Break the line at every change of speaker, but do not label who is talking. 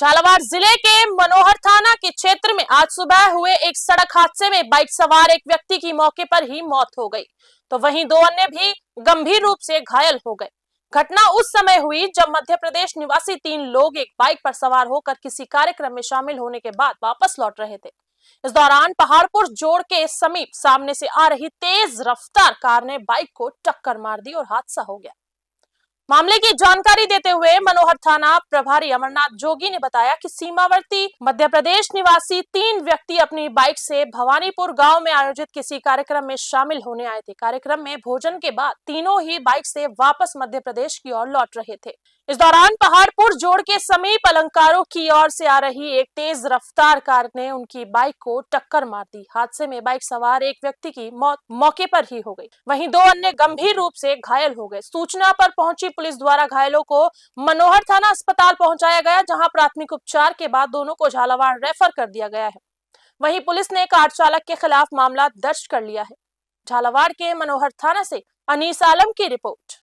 झालावाड़ जिले के मनोहर थाना के क्षेत्र में आज सुबह हुए एक सड़क हादसे में बाइक सवार एक व्यक्ति की मौके पर ही मौत हो गई तो वहीं दो अन्य भी गंभीर रूप से घायल हो गए घटना उस समय हुई जब मध्य प्रदेश निवासी तीन लोग एक बाइक पर सवार होकर किसी कार्यक्रम में शामिल होने के बाद वापस लौट रहे थे इस दौरान पहाड़पुर जोड़ के समीप सामने से आ रही तेज रफ्तार कार ने बाइक को टक्कर मार दी और हादसा हो गया मामले की जानकारी देते हुए मनोहर थाना प्रभारी अमरनाथ जोगी ने बताया कि सीमावर्ती मध्य प्रदेश निवासी तीन व्यक्ति अपनी बाइक से भवानीपुर गांव में आयोजित किसी कार्यक्रम में शामिल होने आए थे कार्यक्रम में भोजन के बाद तीनों ही बाइक से वापस मध्य प्रदेश की ओर लौट रहे थे इस दौरान पहाड़पुर जोड़ के समीप अलंकारों की ओर से आ रही एक तेज रफ्तार कार ने उनकी बाइक को टक्कर मार दी हादसे में बाइक सवार एक व्यक्ति की मौत मौके पर ही हो गई वहीं दो अन्य गंभीर रूप से घायल हो गए सूचना पर पहुंची पुलिस द्वारा घायलों को मनोहर थाना अस्पताल पहुंचाया गया जहां प्राथमिक उपचार के बाद दोनों को झालावाड़ रेफर कर दिया गया है वही पुलिस ने कार चालक के खिलाफ मामला दर्ज कर लिया है झालावाड़ के मनोहर थाना से अनिस आलम की रिपोर्ट